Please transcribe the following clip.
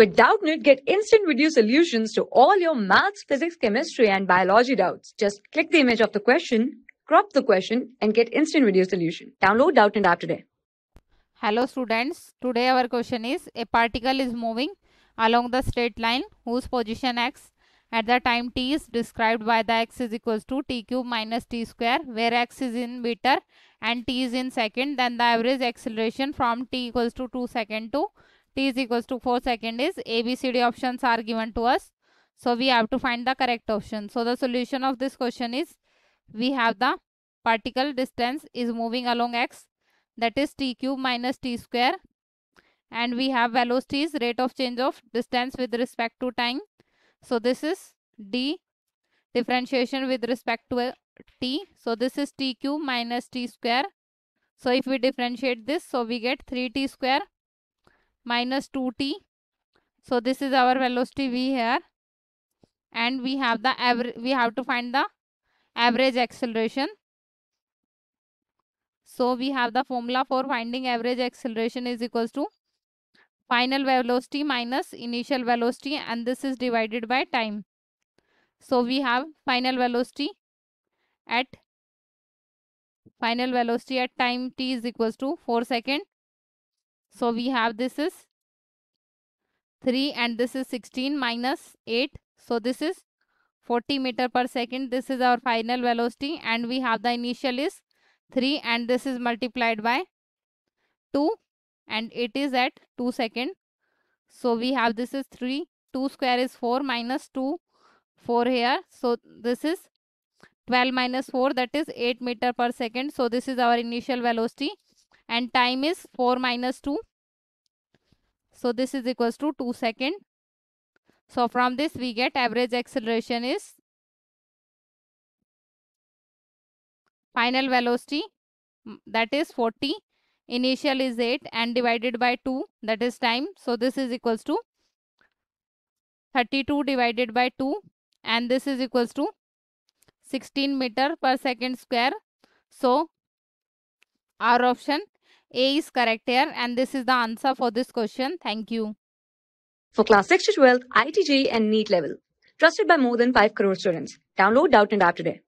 With Doubtnit, get instant video solutions to all your maths, physics, chemistry, and biology doubts. Just click the image of the question, crop the question, and get instant video solution. Download Doubtnit app today. Hello students, today our question is a particle is moving along the straight line whose position x at the time t is described by the x is equals to t cube minus t square where x is in meter and t is in second then the average acceleration from t equals to 2 second to t is equals to 4 second is ABCD options are given to us. So we have to find the correct option. So the solution of this question is we have the particle distance is moving along x that is t cube minus t square and we have velocity is rate of change of distance with respect to time. So this is d differentiation with respect to uh, t. So this is t cube minus t square. So if we differentiate this so we get 3t square minus 2t. So this is our velocity v here and we have the average we have to find the average acceleration. So we have the formula for finding average acceleration is equals to final velocity minus initial velocity and this is divided by time. So we have final velocity at final velocity at time t is equals to 4 second so we have this is 3 and this is 16 minus 8. So this is 40 meter per second. This is our final velocity and we have the initial is 3 and this is multiplied by 2 and it is at 2 second. So we have this is 3, 2 square is 4 minus 2, 4 here. So this is 12 minus 4 that is 8 meter per second. So this is our initial velocity and time is 4 minus 2. So this is equals to 2 second. So from this we get average acceleration is final velocity that is 40 initial is 8 and divided by 2 that is time. So this is equals to 32 divided by 2 and this is equals to 16 meter per second square. So our option a is correct here and this is the answer for this question. Thank you. For class 6 to 12, ITG and NEET level. Trusted by more than 5 crore students. Download Doubt and App today.